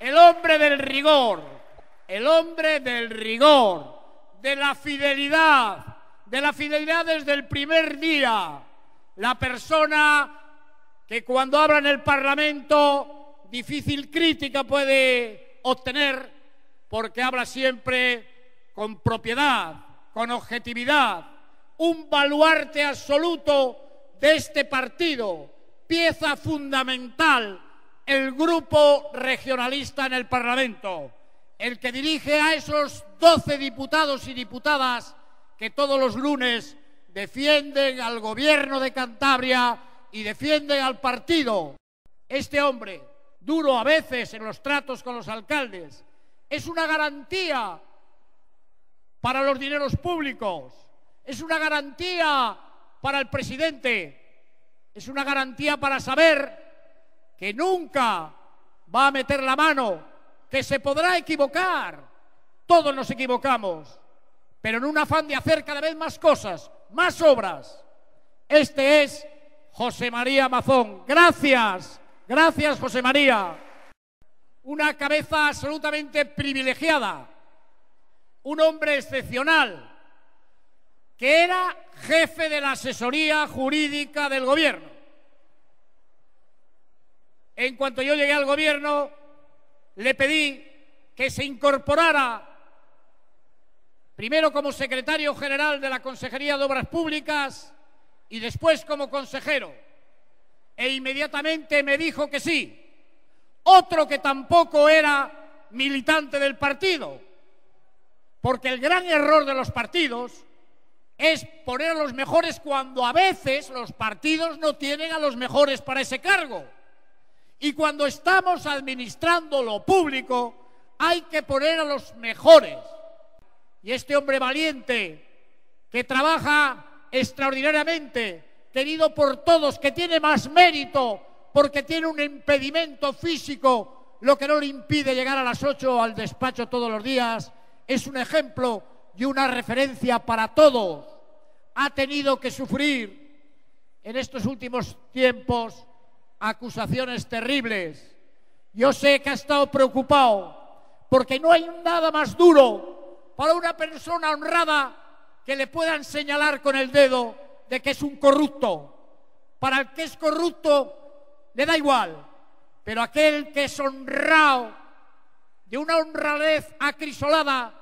el hombre del rigor, el hombre del rigor, de la fidelidad, de la fidelidad desde el primer día, la persona que cuando habla en el Parlamento difícil crítica puede obtener porque habla siempre con propiedad, con objetividad, un baluarte absoluto de este partido, pieza fundamental el grupo regionalista en el Parlamento, el que dirige a esos 12 diputados y diputadas que todos los lunes defienden al gobierno de Cantabria y defienden al partido. Este hombre, duro a veces en los tratos con los alcaldes, es una garantía para los dineros públicos, es una garantía para el presidente, es una garantía para saber que nunca va a meter la mano, que se podrá equivocar. Todos nos equivocamos, pero en un afán de hacer cada vez más cosas, más obras. Este es José María Mazón. Gracias, gracias José María. Una cabeza absolutamente privilegiada, un hombre excepcional, que era jefe de la asesoría jurídica del gobierno en cuanto yo llegué al gobierno, le pedí que se incorporara primero como secretario general de la Consejería de Obras Públicas y después como consejero. E inmediatamente me dijo que sí. Otro que tampoco era militante del partido. Porque el gran error de los partidos es poner a los mejores cuando a veces los partidos no tienen a los mejores para ese cargo. Y cuando estamos administrando lo público, hay que poner a los mejores. Y este hombre valiente, que trabaja extraordinariamente, querido por todos, que tiene más mérito porque tiene un impedimento físico, lo que no le impide llegar a las 8 al despacho todos los días, es un ejemplo y una referencia para todos. Ha tenido que sufrir en estos últimos tiempos acusaciones terribles. Yo sé que ha estado preocupado porque no hay nada más duro para una persona honrada que le puedan señalar con el dedo de que es un corrupto. Para el que es corrupto le da igual, pero aquel que es honrado, de una honradez acrisolada,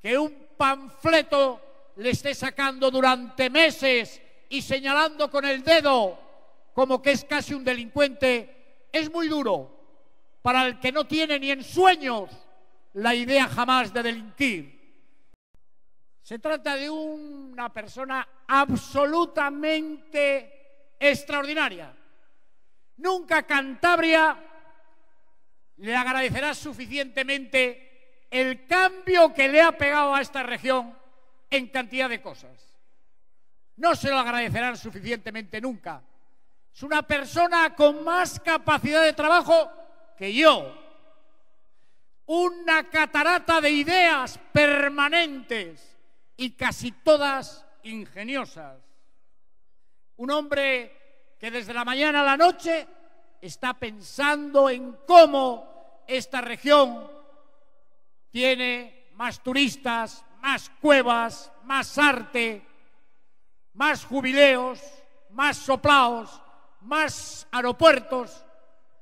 que un panfleto le esté sacando durante meses y señalando con el dedo como que es casi un delincuente, es muy duro para el que no tiene ni en sueños la idea jamás de delinquir. Se trata de una persona absolutamente extraordinaria. Nunca Cantabria le agradecerá suficientemente el cambio que le ha pegado a esta región en cantidad de cosas. No se lo agradecerán suficientemente nunca es una persona con más capacidad de trabajo que yo. Una catarata de ideas permanentes y casi todas ingeniosas. Un hombre que desde la mañana a la noche está pensando en cómo esta región tiene más turistas, más cuevas, más arte, más jubileos, más soplaos, más aeropuertos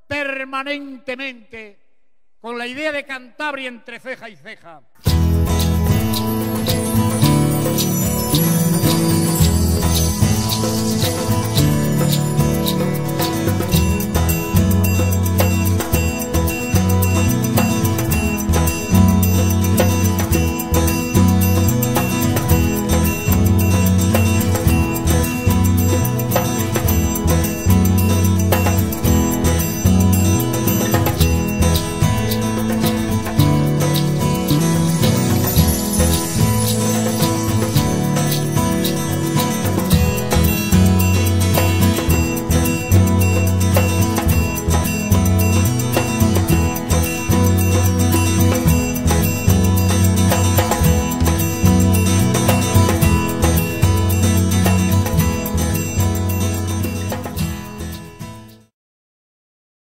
permanentemente con la idea de Cantabria entre ceja y ceja.